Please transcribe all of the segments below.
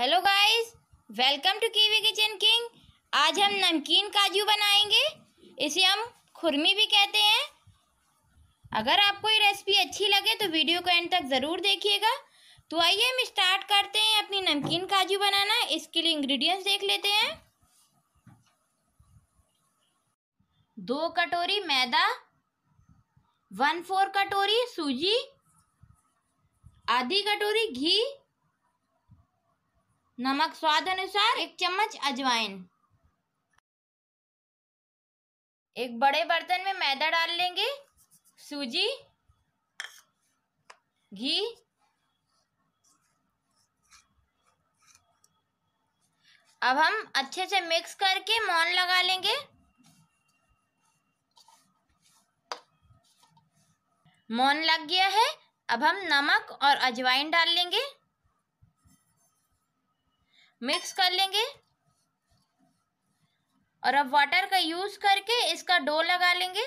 hello guys welcome to Kiwi Kitchen King आज हम नमकीन काजू बनाएंगे इसे हम खुरमी भी कहते हैं अगर आपको ये रेसिपी अच्छी लगे तो वीडियो को एंड तक ज़रूर देखिएगा तो आइए हम स्टार्ट करते हैं अपनी नमकीन काजू बनाना इसके लिए इंग्रेडिएंट्स देख लेते हैं दो कटोरी मैदा वन फोर कटोरी सूजी आधी कटोरी घी नमक स्वाद अनुसार एक चम्मच अजवाइन एक बड़े बर्तन में मैदा डाल लेंगे सूजी घी अब हम अच्छे से मिक्स करके मौन लगा लेंगे मौन लग गया है अब हम नमक और अजवाइन डाल लेंगे मिक्स कर लेंगे और अब वाटर का यूज़ करके इसका डो लगा लेंगे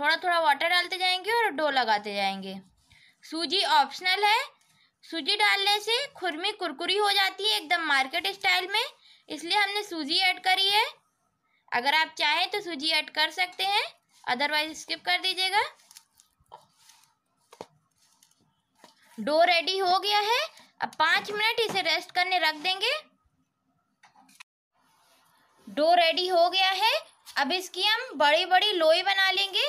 थोड़ा थोड़ा वाटर डालते जाएंगे और डो लगाते जाएंगे सूजी ऑप्शनल है सूजी डालने से खुरमी कुरकुरी हो जाती है एकदम मार्केट स्टाइल में इसलिए हमने सूजी ऐड करी है अगर आप चाहें तो सूजी ऐड कर सकते हैं अदरवाइज स्किप कर दीजिएगा डो रेडी हो गया है अब पाँच मिनट इसे रेस्ट करने रख देंगे डो रेडी हो गया है अब इसकी हम बड़ी बड़ी लोई बना लेंगे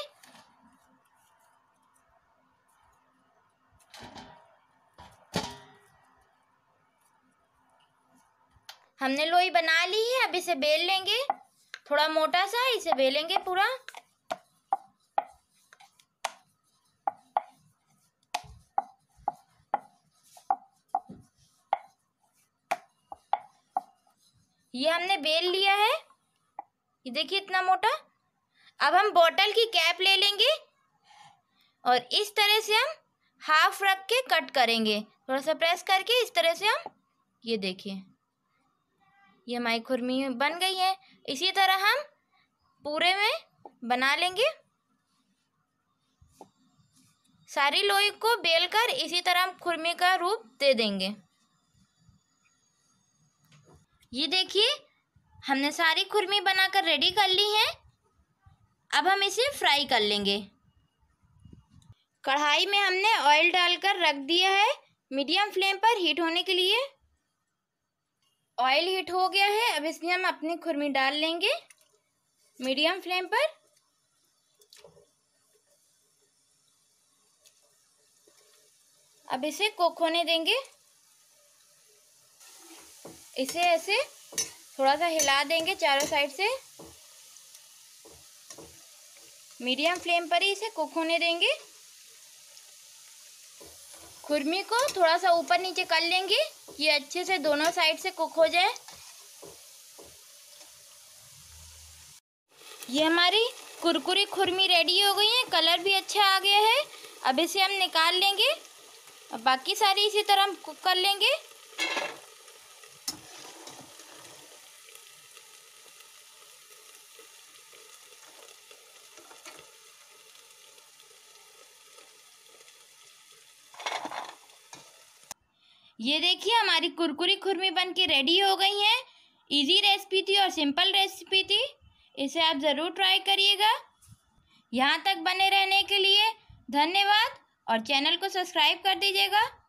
हमने लोई बना ली है अब इसे बेल लेंगे थोड़ा मोटा सा इसे बेलेंगे पूरा ये हमने बेल लिया है ये देखिए इतना मोटा अब हम बॉटल की कैप ले लेंगे और इस तरह से हम हाफ रख के कट करेंगे थोड़ा सा प्रेस करके इस तरह से हम ये देखिए ये हमारी खुरमी बन गई है इसी तरह हम पूरे में बना लेंगे सारी लोई को बेलकर इसी तरह हम खुरमी का रूप दे देंगे ये देखिए हमने सारी खुरमी बनाकर रेडी कर ली है अब हम इसे फ्राई कर लेंगे कढ़ाई में हमने ऑयल डालकर रख दिया है मीडियम फ्लेम पर हीट होने के लिए ऑयल हीट हो गया है अब इसमें हम अपनी खुरमी डाल लेंगे मीडियम फ्लेम पर अब इसे कुक होने देंगे इसे ऐसे थोड़ा सा हिला देंगे चारों साइड से मीडियम फ्लेम पर ही इसे कुक होने देंगे खुरमी को थोड़ा सा ऊपर नीचे कर लेंगे ये अच्छे से दोनों साइड से कुक हो जाए ये हमारी कुरकुरी खुरमी रेडी हो गई है कलर भी अच्छा आ गया है अब इसे हम निकाल लेंगे और बाकी सारी इसी तरह हम कुक कर लेंगे ये देखिए हमारी कुरकुरी खुरमी बन के रेडी हो गई हैं इजी रेसिपी थी और सिंपल रेसिपी थी इसे आप ज़रूर ट्राई करिएगा यहाँ तक बने रहने के लिए धन्यवाद और चैनल को सब्सक्राइब कर दीजिएगा